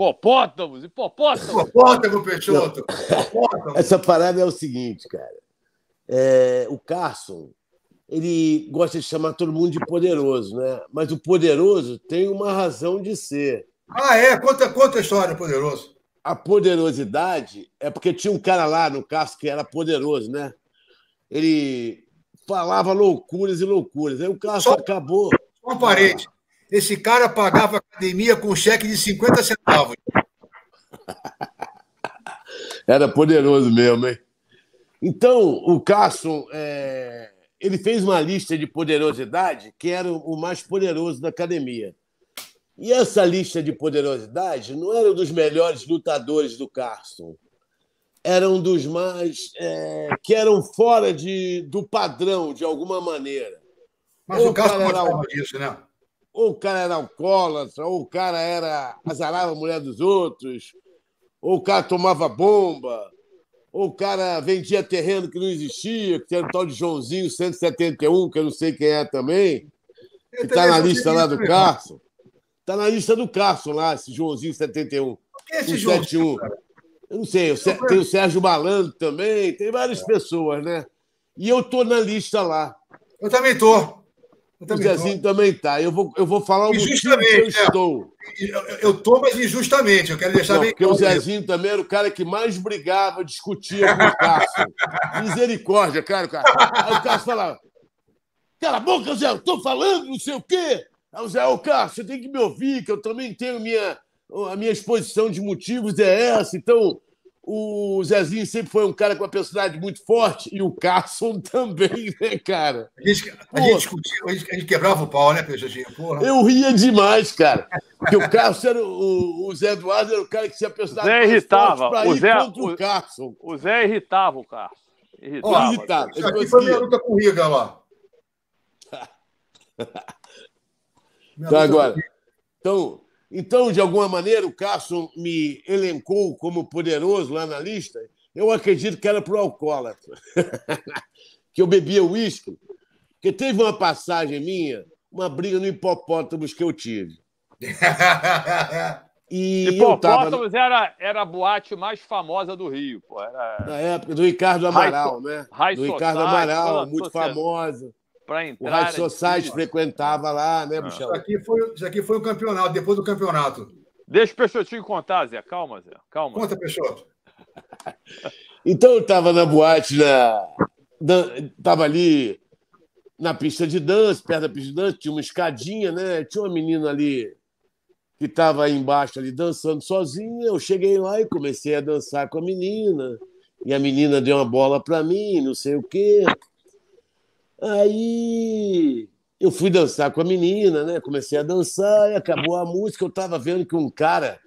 Hipopótamos, hipopótamos. Hipopótamo, Peixoto. Hipopótamo. Essa parada é o seguinte, cara. É, o Carson, ele gosta de chamar todo mundo de poderoso, né? Mas o poderoso tem uma razão de ser. Ah, é? Conta, conta a história, poderoso. A poderosidade é porque tinha um cara lá no Carson que era poderoso, né? Ele falava loucuras e loucuras. Aí o Carson só, acabou. Só um parede. Esse cara pagava academia com cheque de 50 centavos. Era poderoso mesmo, hein? Então, o Carson, é... ele fez uma lista de poderosidade que era o mais poderoso da academia. E essa lista de poderosidade não era dos melhores lutadores do Carson. Eram dos mais. É... que eram fora de, do padrão, de alguma maneira. Mas o Carson era... disso, né? ou o cara era alcoólatra, ou o cara era azarava a mulher dos outros, ou o cara tomava bomba, ou o cara vendia terreno que não existia, que tem o tal de Joãozinho 171, que eu não sei quem é também, que está na lista lá do Carson. Está na lista do Carson lá, esse Joãozinho 71. Quem é esse 171. Eu não sei, tem o Sérgio Malandro também, tem várias é. pessoas, né? E eu estou na lista lá. Eu também estou. O Zezinho tô. também tá. Eu vou, eu vou falar o motivo que eu é. estou. Eu, eu tô, mas injustamente. Eu quero deixar não, bem claro. Porque o Zezinho também era o cara que mais brigava, discutia com o Cássio. Misericórdia, cara. O cara. Aí o Cássio falava, cala a boca, Zé, eu tô falando, não sei o quê. Aí o Zé, ô Cássio, você tem que me ouvir, que eu também tenho minha... A minha exposição de motivos é essa, então o Zezinho sempre foi um cara com uma personalidade muito forte e o Carson também, né, cara? A gente, a gente discutia, a gente, quebrava o pau, né, Peixotinho? Eu ria demais, cara. Porque o Carson era o, o Zé Eduardo era o cara que tinha personalidade Zé irritava. Forte o Zé, o, o Carson. O Zé irritava o Carson. Irritava. irritava. Isso aqui foi minha luta com o Riga lá. Tá, então, agora. Então, então, de alguma maneira, o Carson me elencou como poderoso lá na lista. Eu acredito que era para o alcoólatra, que eu bebia uísque. Porque teve uma passagem minha, uma briga no hipopótamos que eu tive. E Hipopótamos tava... era, era a boate mais famosa do Rio. Pô. Era... Na época do Ricardo Amaral, né? do Ricardo Amaral, muito famosa para entrar. O High Society aqui, frequentava lá, né, ah. Michel? Ah. Isso, aqui foi, isso aqui foi o campeonato, depois do campeonato. Deixa o Peixotinho contar, Zé. Calma, Zé. Calma. Conta, Peixoto. então eu estava na boate, na... Estava ali na pista de dança, perto da pista de dança, tinha uma escadinha, né? Tinha uma menina ali que estava embaixo ali dançando sozinha. Eu cheguei lá e comecei a dançar com a menina. E a menina deu uma bola para mim, não sei o quê. Aí eu fui dançar com a menina, né? Comecei a dançar e acabou a música. Eu tava vendo que um cara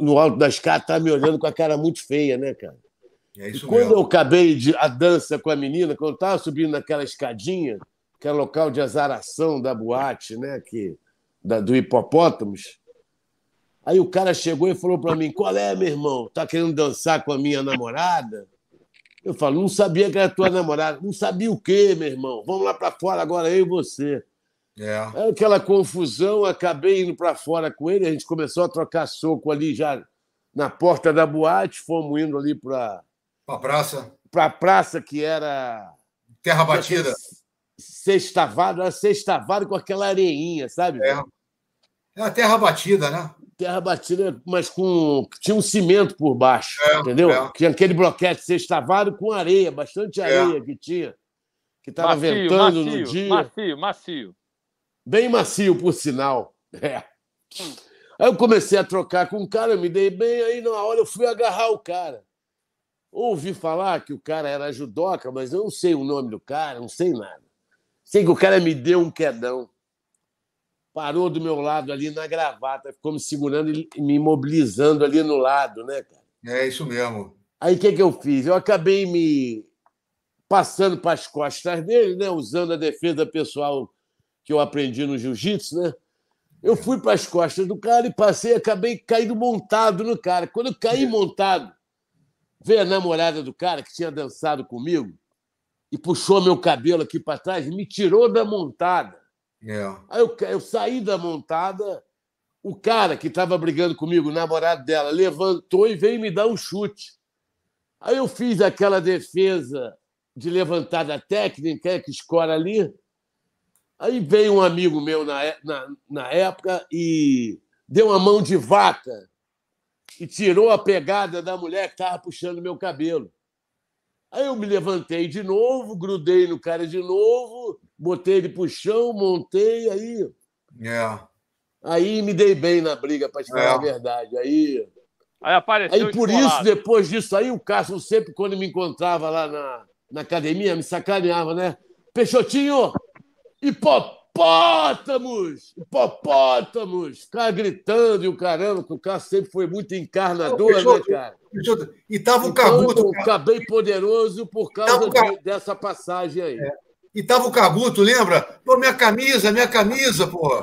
no alto das escada tava me olhando com a cara muito feia, né, cara? É isso e quando mesmo. eu acabei de, a dança com a menina, quando eu tava subindo naquela escadinha, que era é local de azaração da boate, né? Que, da, do hipopótamos. Aí o cara chegou e falou para mim: Qual é, meu irmão? Tá querendo dançar com a minha namorada? Eu falo, não sabia que era tua namorada. Não sabia o quê, meu irmão? Vamos lá para fora agora, eu e você. É. é aquela confusão, acabei indo para fora com ele, a gente começou a trocar soco ali já na porta da boate, fomos indo ali para a praça. Para a praça que era terra batida. Sextavado, era sextavado com aquela areinha, sabe? É. É a terra batida, né? terra batida, mas com tinha um cimento por baixo, é, entendeu? É. Tinha aquele bloquete sextavado com areia, bastante é. areia é. que tinha, que estava ventando macio, no dia. Macio, macio. Bem macio, por sinal. É. Aí eu comecei a trocar com o cara, me dei bem, aí na hora eu fui agarrar o cara. Ouvi falar que o cara era judoca, mas eu não sei o nome do cara, não sei nada. Sei que o cara me deu um quedão parou do meu lado ali na gravata, ficou me segurando e me imobilizando ali no lado, né, cara? É isso mesmo. Aí o que, que eu fiz? Eu acabei me passando para as costas dele, né? Usando a defesa pessoal que eu aprendi no jiu-jitsu, né? Eu fui para as costas do cara e passei, acabei caindo montado no cara. Quando eu caí montado, veio a namorada do cara que tinha dançado comigo e puxou meu cabelo aqui para trás, me tirou da montada. É. Aí eu, eu saí da montada, o cara que estava brigando comigo, o namorado dela, levantou e veio me dar um chute. Aí eu fiz aquela defesa de levantada técnica que escora ali. Aí veio um amigo meu na, é, na, na época e deu uma mão de vaca e tirou a pegada da mulher que estava puxando meu cabelo. Aí eu me levantei de novo, grudei no cara de novo, botei ele pro chão, montei, aí. É. Aí me dei bem na briga, para te falar é. a verdade. Aí. Aí apareceu. Aí por isso, depois disso, aí o Cássio sempre, quando me encontrava lá na, na academia, me sacaneava, né? Peixotinho, hipopótamos! Hipopótamos! Ficava gritando e o caramba, que o Cássio sempre foi muito encarnador, Peixoto, né, cara? Peixoto. E tava o então, cabuto. Cara. Acabei poderoso por causa de, dessa passagem aí. É. E tava o Cabuto, lembra? Pô, minha camisa, minha camisa, pô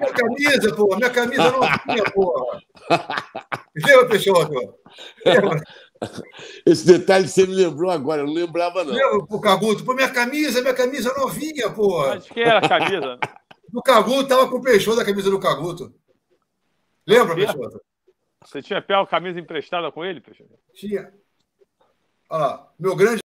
Minha camisa, pô Minha camisa não tinha, porra. Lembra, Peixoto? Lembra? Esse detalhe você me lembrou agora, eu não lembrava, não. Lembra, Cabuto? Pô, minha camisa, minha camisa novinha, pô Mas que era a camisa? Do Caguto, tava com o Peixoto a camisa do Caguto. Lembra, Peixoto? Você tinha pé a camisa emprestada com ele, Peixoto? Tinha. Olha lá, meu grande